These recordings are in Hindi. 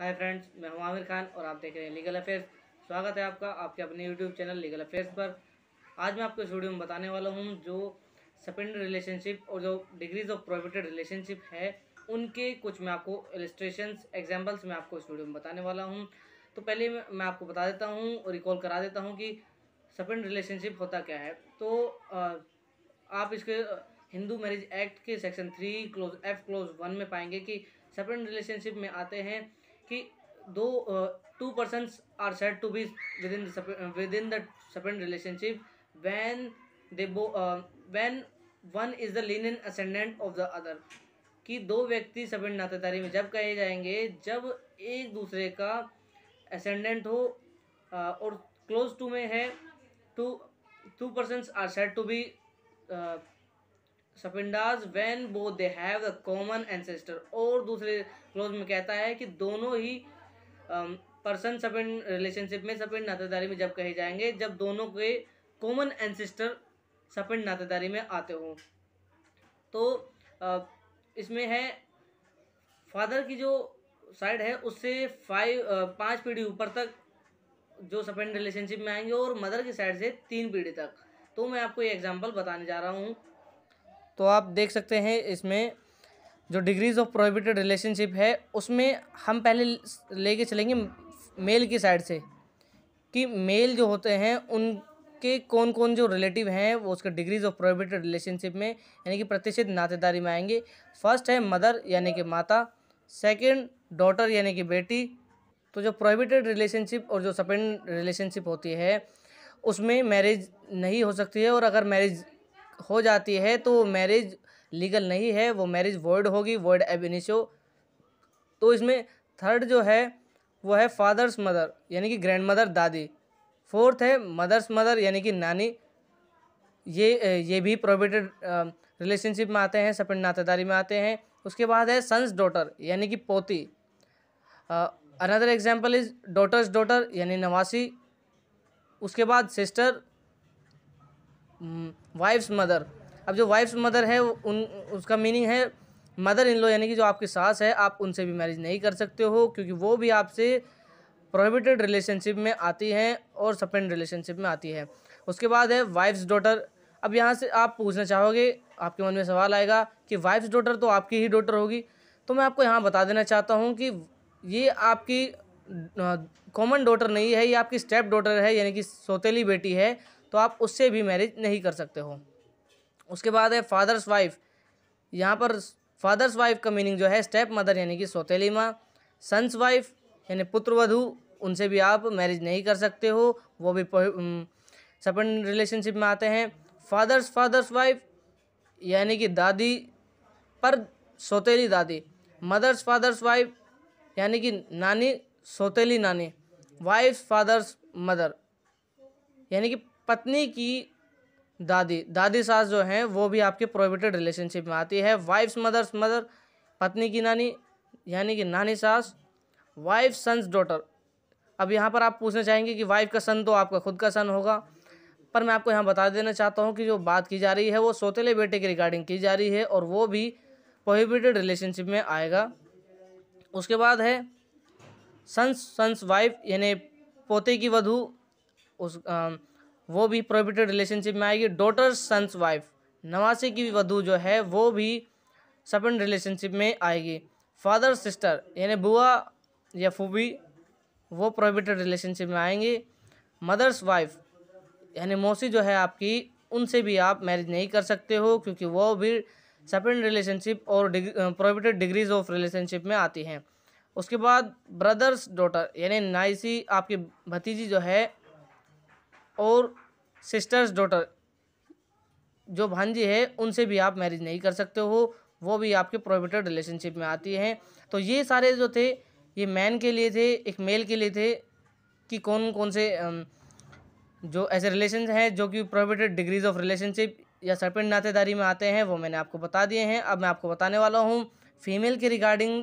हाय फ्रेंड्स मैं हूं आमिर खान और आप देख रहे हैं लीगल अफेयर्स स्वागत है आपका आपके अपने यूट्यूब चैनल लीगल अफेयर्स पर आज मैं आपको इस वीडियो में बताने वाला हूं जो सेकेंड रिलेशनशिप और जो डिग्रीज ऑफ प्रोहिबिटेड रिलेशनशिप है उनके कुछ मैं आपको एलिस्ट्रेशन एग्जाम्पल्स मैं आपको इस वीडियो में बताने वाला हूँ तो पहले मैं आपको बता देता हूँ और रिकॉल करा देता हूँ कि सपेंड रिलेशनशिप होता क्या है तो आप इसके हिंदू मैरिज एक्ट के section three clause F clause one में पाएंगे कि सेपरेट रिलेशनशिप में आते हैं कि दो two persons are said to be within within the relationship when they बो when one is the lineal ascendant of the other कि दो व्यक्ति सेपरेट नातेदारी में जब कहे जाएंगे जब एक दूसरे का असेंडेंट हो uh, और क्लोज टू में है two two persons are said to be sapindas when बो they have the common ancestor और दूसरे क्लोज में कहता है कि दोनों ही पर्सन um, सपिंड रिलेशनशिप में सपिंड नातेदारी में जब कहे जाएंगे जब दोनों के कॉमन एंसेस्टर सपिंड नातेदारी में आते हों तो uh, इसमें है फादर की जो साइड है उससे फाइव uh, पाँच पीढ़ी ऊपर तक जो सपेंड रिलेशनशिप में आएंगे और मदर की साइड से तीन पीढ़ी तक तो मैं आपको ये एग्जांपल बताने जा रहा हूँ तो आप देख सकते हैं इसमें जो डिग्रीज ऑफ प्रोहिबिटेड रिलेशनशिप है उसमें हम पहले लेके चलेंगे मेल की साइड से कि मेल जो होते हैं उनके कौन कौन जो रिलेटिव हैं वो उसके डिग्रीज ऑफ प्रोहिबिटेड रिलेशनशिप में यानी कि प्रतिष्ठित नातेदारी में आएंगे फर्स्ट है मदर यानी कि माता सेकंड डॉटर यानी कि बेटी तो जो प्रोहिबिटेड रिलेशनशिप और जो सपेंड रिलेशनशिप होती है उसमें मैरिज नहीं हो सकती है और अगर मैरिज हो जाती है तो मैरिज लीगल नहीं है वो मैरिज वर्ड होगी वर्ड एबिनिशो तो इसमें थर्ड जो है वो है फादर्स मदर यानी कि ग्रैंड मदर दादी फोर्थ है मदर्स मदर यानी कि नानी ये ये भी प्रोबेटेड रिलेशनशिप में आते हैं सपिन नातेदारी में आते हैं उसके बाद है सन्स डॉटर यानी कि पोती another example is daughter's daughter यानी नवासी उसके बाद सिस्टर वाइफ्स हम्म, मदर अब जो वाइफ्स मदर है उन उसका मीनिंग है मदर इन लो यानी कि जो आपकी सास है आप उनसे भी मैरिज नहीं कर सकते हो क्योंकि वो भी आपसे प्रोहिबिटेड रिलेशनशिप में आती हैं और सपेंड रिलेशनशिप में आती है उसके बाद है वाइफ्स डॉटर अब यहाँ से आप पूछना चाहोगे आपके मन में सवाल आएगा कि वाइफ्स डॉटर तो आपकी ही डॉटर होगी तो मैं आपको यहाँ बता देना चाहता हूँ कि ये आपकी कॉमन डॉटर नहीं है ये आपकी स्टेप डॉटर है यानी कि सौतीली बेटी है तो आप उससे भी मैरिज नहीं कर सकते हो उसके बाद है फादर्स वाइफ यहाँ पर फादर्स वाइफ का मीनिंग जो है स्टेप मदर यानी कि सौतेली माँ सन्स वाइफ यानी पुत्रवधु उनसे भी आप मैरिज नहीं कर सकते हो वो भी सपन रिलेशनशिप में आते हैं फादर्स फादर्स वाइफ यानी कि दादी पर सौतेली दादी मदर्स फादर्स वाइफ यानी कि नानी सौतेली नानी वाइफ फादर्स मदर यानी कि पत्नी की दादी दादी सास जो हैं वो भी आपके प्रोहिबिटेड रिलेशनशिप में आती है वाइफ्स मदर्स मदर पत्नी की नानी यानी कि नानी सास वाइफ सन्स डॉटर अब यहाँ पर आप पूछना चाहेंगे कि वाइफ का सन तो आपका खुद का सन होगा पर मैं आपको यहाँ बता देना चाहता हूँ कि जो बात की जा रही है वो सोतेले बेटे की रिगार्डिंग की जा रही है और वो भी प्रोहिबिटेड रिलेशनशिप में आएगा उसके बाद है सन्स सन्स वाइफ यानी पोते की वधू उस आ, वो भी प्रोहिबिटेड रिलेशनशिप में आएगी डॉटर सन्स वाइफ नवासी की वधू जो है वो भी सपेंड रिलेशनशिप में आएगी फादर सिस्टर यानी बुआ या फूबी वो प्रोहिबिटेड रिलेशनशिप में आएंगी मदर्स वाइफ यानी मौसी जो है आपकी उनसे भी आप मैरिज नहीं कर सकते हो क्योंकि वो भी सेपरेट रिलेशनशिप और प्रोहिबिटेड डिग्रीज ऑफ रिलेशनशिप में आती हैं उसके बाद ब्रदर्स डॉटर यानी नाइसी आपकी भतीजी जो है और सिस्टर्स डॉटर जो भांजी है उनसे भी आप मैरिज नहीं कर सकते हो वो भी आपके प्रोहिबिटेड रिलेशनशिप में आती हैं तो ये सारे जो थे ये मैन के लिए थे एक मेल के लिए थे कि कौन कौन से जो ऐसे रिलेशन हैं जो कि प्रोहिबिटेड डिग्रीज ऑफ रिलेशनशिप या सरपेंट नातेदारी में आते हैं वो मैंने आपको बता दिए हैं अब मैं आपको बताने वाला हूँ फीमेल के रिगार्डिंग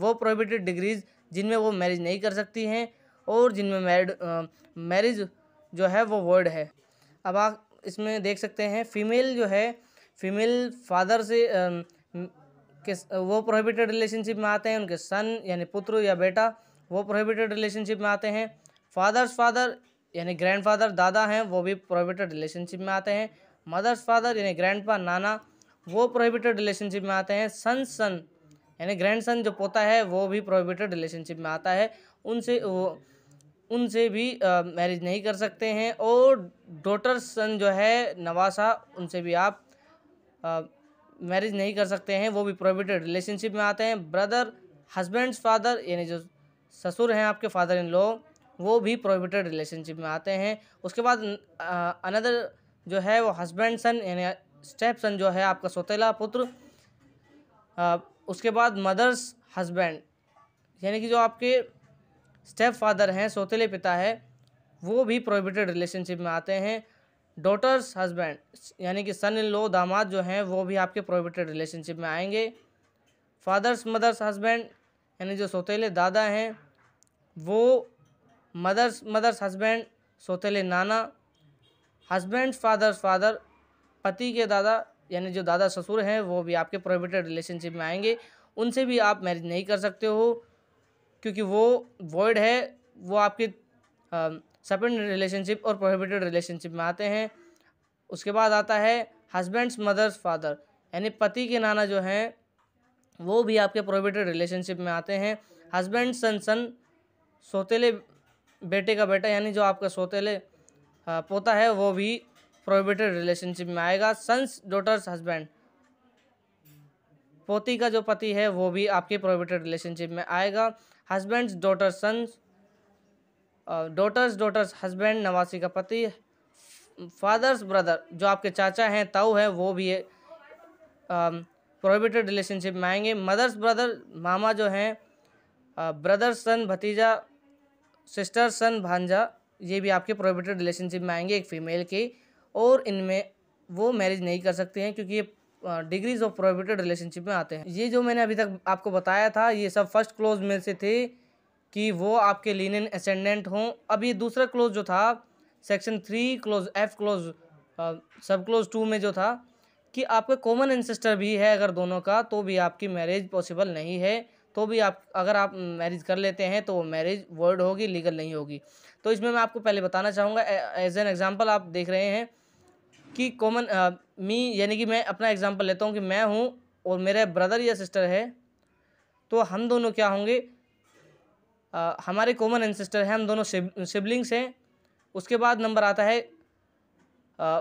वो प्रोहिबिटेड डिग्रीज जिनमें वो मैरिज नहीं कर सकती हैं और जिनमें मैरिड मैरिज जो है वो वर्ड है अब आप इसमें देख सकते हैं फीमेल जो है फीमेल फादर से आ, वो प्रोहिबिटेड रिलेशनशिप में आते हैं उनके सन यानी पुत्र या बेटा वो प्रोहिबिटेड रिलेशनशिप में आते हैं फादर्स फादर यानी ग्रैंडफादर दादा हैं वो भी प्रोहिबिटेड रिलेशनशिप में आते हैं मदर्स फादर यानी ग्रैंडपा नाना वो प्रोहिबिटेड रिलेशनशिप में आते हैं सन सन यानी ग्रैंडसन जो पोता है वो भी प्रोहिबिटेड रिलेशनशिप में आता है उनसे वो उनसे भी मैरिज नहीं कर सकते हैं और डॉटर सन जो है नवासा उनसे भी आप मैरिज नहीं कर सकते हैं वो भी प्रोहिबिटेड रिलेशनशिप में आते हैं ब्रदर हस्बैंड्स फादर यानी जो ससुर हैं आपके फादर इन लॉ वो भी प्रोहिबिटेड रिलेशनशिप में आते हैं उसके बाद अनदर जो है वो हस्बैंड सन यानी स्टेप सन जो है आपका सोतेला पुत्र आ, उसके बाद मदर्स हस्बैंड यानी कि जो आपके स्टेप फादर हैं सोतेले पिता है वो भी प्रोहिबिटेड रिलेशनशिप में आते हैं डॉटर्स हस्बैंड यानी कि सन इन लो दामाद जो हैं वो भी आपके प्रोहिबिटेड रिलेशनशिप में आएंगे फादर्स मदर्स हस्बैंड यानी जो सोतेले दादा हैं वो मदर्स मदर्स हस्बैंड सोतेले नाना हस्बैंड फादर्स फादर पति के दादा यानी जो दादा ससुर हैं वो भी आपके प्रोहिबिटेड रिलेशनशिप में आएंगे उनसे भी आप मैरिज नहीं कर सकते हो क्योंकि वो वॉइड है वो आपके सपेंड रिलेशनशिप और प्रोहिबिटेड रिलेशनशिप में आते हैं उसके बाद आता है हस्बैंड्स मदर्स फादर यानी पति के नाना जो हैं वो भी आपके प्रोहिबिटेड रिलेशनशिप में आते हैं हस्बैंड सन सन सोतेले बेटे का बेटा यानी जो आपका सोतेले पोता है वो भी प्रोहिबिटेड रिलेशनशिप में आएगा सन्स डॉटर्स हस्बैंड पोती का जो पति है वो भी आपके प्रोहिबिटेड रिलेशनशिप में आएगा husband's daughter son's daughter's daughter's husband नवासी का पति फादर्स ब्रदर जो आपके चाचा हैं ताऊ हैं वो भी प्रोहिबिटेड um, रिलेशनशिप में आएंगे मदर्स ब्रदर मामा जो हैं ब्रदर्स uh, सन भतीजा सिस्टर सन भांजा ये भी आपके प्रोहिबिटेड रिलेशनशिप में आएंगे एक फ़ीमेल की और इनमें वो मैरिज नहीं कर सकते हैं क्योंकि ये डिग्रीज ऑफ प्रोहिबिटेड रिलेशनशिप में आते हैं ये जो मैंने अभी तक आपको बताया था ये सब फर्स्ट क्लोज में से थे कि वो आपके लीनियन असेंडेंट हों अब ये दूसरा क्लोज जो था section three clause F clause sub clause two में जो था कि आपका कॉमन एंसेस्टर भी है अगर दोनों का तो भी आपकी मैरिज पॉसिबल नहीं है तो भी आप अगर आप मैरिज कर लेते हैं तो वो मैरिज वर्ड होगी लीगल नहीं होगी तो इसमें मैं आपको पहले बताना चाहूँगा एज एन एग्ज़ाम्पल आप देख रहे हैं कि कॉमन मी यानी कि मैं अपना एग्जांपल लेता हूँ कि मैं हूँ और मेरे ब्रदर या सिस्टर है तो हम दोनों क्या होंगे आ, हमारे कॉमन सिस्टर हैं हम दोनों सिबलिंग्स हैं उसके बाद नंबर आता है आ,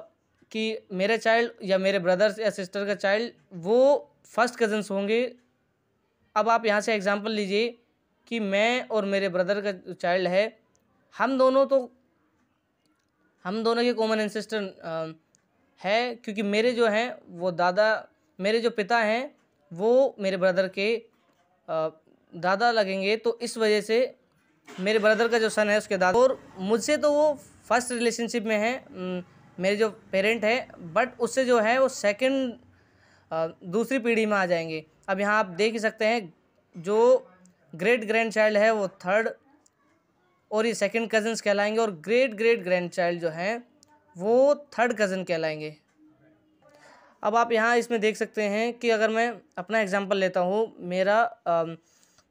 कि मेरे चाइल्ड या मेरे ब्रदर्स या सिस्टर का चाइल्ड वो फर्स्ट कज़न्स होंगे अब आप यहाँ से एग्ज़ाम्पल लीजिए कि मैं और मेरे ब्रदर का चाइल्ड है हम दोनों तो हम दोनों के कॉमन सिस्टर है क्योंकि मेरे जो हैं वो दादा मेरे जो पिता हैं वो मेरे ब्रदर के दादा लगेंगे तो इस वजह से मेरे ब्रदर का जो सन है उसके दादा और मुझसे तो वो फर्स्ट रिलेशनशिप में है मेरे जो पेरेंट हैं बट उससे जो है वो सेकंड दूसरी पीढ़ी में आ जाएंगे अब यहाँ आप देख ही सकते हैं जो ग्रेट ग्रैंड चाइल्ड है वो थर्ड और ये सेकंड कजन्स कहलाएंगे और ग्रेट ग्रेट ग्रैंड चाइल्ड जो हैं वो थर्ड कज़न कहलाएंगे अब आप यहाँ इसमें देख सकते हैं कि अगर मैं अपना एग्ज़ाम्पल लेता हूँ मेरा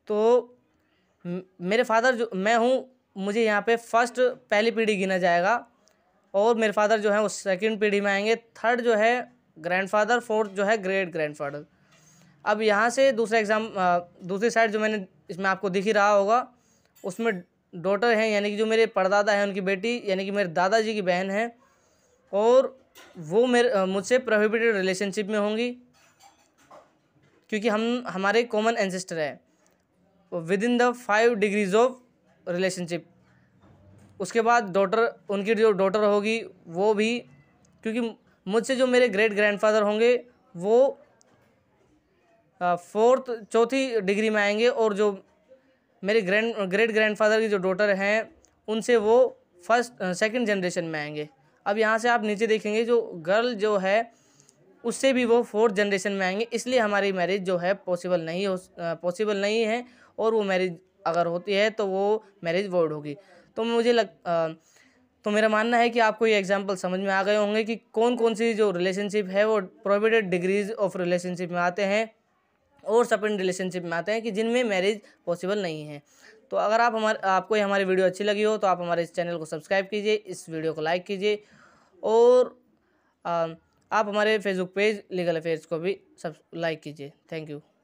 तो मेरे फादर जो मैं हूँ मुझे यहाँ पे फर्स्ट पहली पीढ़ी गिना जाएगा और मेरे फादर जो है वो सेकंड पीढ़ी में आएंगे थर्ड जो है ग्रैंडफादर फोर्थ जो है ग्रेट ग्रैंडफादर अब यहाँ से दूसरा एग्ज़ाम दूसरी साइड जो मैंने इसमें आपको दिख ही रहा होगा उसमें डॉटर हैं यानी कि जो मेरे परदादा हैं उनकी बेटी यानी कि मेरे दादाजी की बहन है और वो मेरे मुझसे प्रोहिबिटेड रिलेशनशिप में होंगी क्योंकि हम हमारे कॉमन एनसेस्टर है within the five degrees of relationship उसके बाद डॉटर उनकी जो डॉटर होगी वो भी क्योंकि मुझसे जो मेरे ग्रेट ग्रैंडफादर होंगे वो फोर्थ चौथी डिग्री में आएंगे और जो मेरे ग्रैंड ग्रेट ग्रैंडफादर की जो डॉटर हैं उनसे वो फर्स्ट सेकंड जनरेशन में आएंगे अब यहाँ से आप नीचे देखेंगे जो गर्ल जो है उससे भी वो फोर्थ जनरेशन में आएंगे इसलिए हमारी मैरिज जो है पॉसिबल नहीं हो पॉसिबल नहीं है और वो मैरिज अगर होती है तो वो मैरिज वर्ड होगी तो मुझे लग आ, तो मेरा मानना है कि आपको ये एग्जाम्पल समझ में आ गए होंगे कि कौन कौन सी जो रिलेशनशिप है वो प्रोविडेड डिग्रीज ऑफ रिलेशनशिप में आते हैं और सपेंड रिलेशनशिप में आते हैं कि जिनमें मैरिज पॉसिबल नहीं है तो अगर आप हमारे आपको ये हमारी वीडियो अच्छी लगी हो तो आप हमारे इस चैनल को सब्सक्राइब कीजिए इस वीडियो को लाइक कीजिए और आप हमारे फेसबुक पेज लीगल अफेयर्स को भी सब लाइक कीजिए थैंक यू